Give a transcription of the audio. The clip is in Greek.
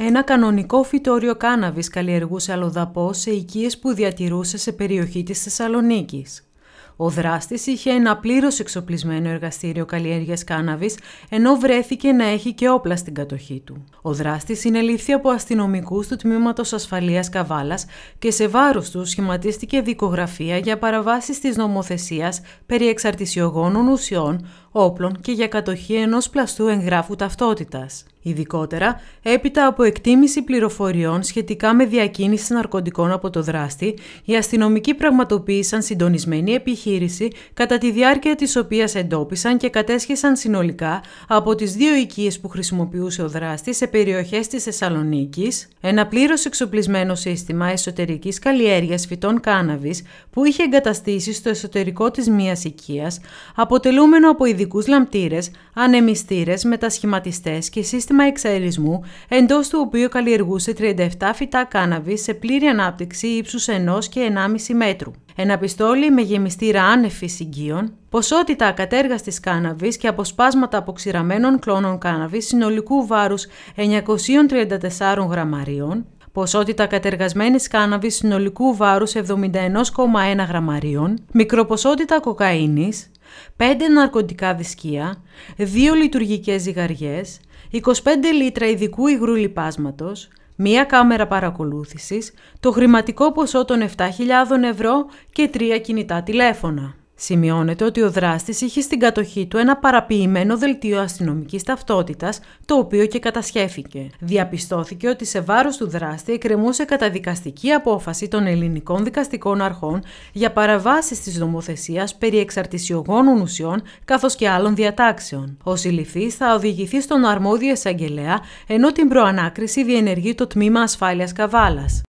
Ένα κανονικό φυτόριο κάναβης καλλιεργούσε αλλοδαπό σε οικίες που διατηρούσε σε περιοχή της Θεσσαλονίκης. Ο δράστης είχε ένα πλήρως εξοπλισμένο εργαστήριο καλλιέργειας κάναβης, ενώ βρέθηκε να έχει και όπλα στην κατοχή του. Ο δράστης συνελήφθη από αστυνομικούς του Τμήματος Ασφαλείας Καβάλας και σε βάρος του σχηματίστηκε δικογραφία για παραβάσεις της νομοθεσίας περί εξαρτησιογόνων ουσιών, όπλων και για κατοχή ενός πλαστού εγγράφου ταυτότητας. Ειδικότερα, έπειτα από εκτίμηση πληροφοριών σχετικά με διακίνηση ναρκωτικών από το δράστη, οι αστυνομικοί πραγματοποίησαν συντονισμένη επιχείρηση κατά τη διάρκεια της οποίας εντόπισαν και κατέσχεσαν συνολικά από τις δύο οικίες που χρησιμοποιούσε ο δράστης σε περιοχές της Θεσσαλονίκης, ένα πλήρως εξοπλισμένο σύστημα εσωτερικής καλλιέργειας φυτών κάναβης που είχε εγκαταστήσει στο εσωτερικό της μίας οικίας, αποτελούμενο από ειδικούς λαμπτήρες, ανεμιστήρες, μετασχηματιστές και σύστημα σύστημα εξαερισμού, εντός του οποίου καλλιεργούσε 37 φυτά κάναβης σε πλήρη ανάπτυξη ύψους 1 και 1,5 μέτρου. Ένα πιστόλι με γεμιστήρα άνευ συγκίων, ποσότητα ακατέργαστης κάναβης και αποσπάσματα αποξηραμένων κλώνων κάναβης συνολικού βάρους 934 γραμμαρίων, ποσότητα κατεργασμένης κάναβης συνολικού βάρους 71,1 γραμμαρίων, μικροποσότητα κοκαίνης, 5 ναρκωτικά δισκία, 2 λειτουργικές ζυγαριές, 25 λίτρα ειδικού υγρού λιπάσματος, μία κάμερα παρακολούθησης, το χρηματικό ποσό των 7.000 ευρώ και τρία κινητά τηλέφωνα. Σημειώνεται ότι ο δράστης είχε στην κατοχή του ένα παραποιημένο δελτίο αστυνομικής ταυτότητας, το οποίο και κατασχέθηκε. Διαπιστώθηκε ότι σε βάρος του δράστη εκκρεμούσε καταδικαστική απόφαση των ελληνικών δικαστικών αρχών για παραβάσεις της νομοθεσίας περί εξαρτησιογόνων ουσιών καθώς και άλλων διατάξεων. Ο συλληφθής θα οδηγηθεί στον αρμόδιο εισαγγελέα, ενώ την προανάκριση διενεργεί το Τμήμα ασφάλειας καβάλας.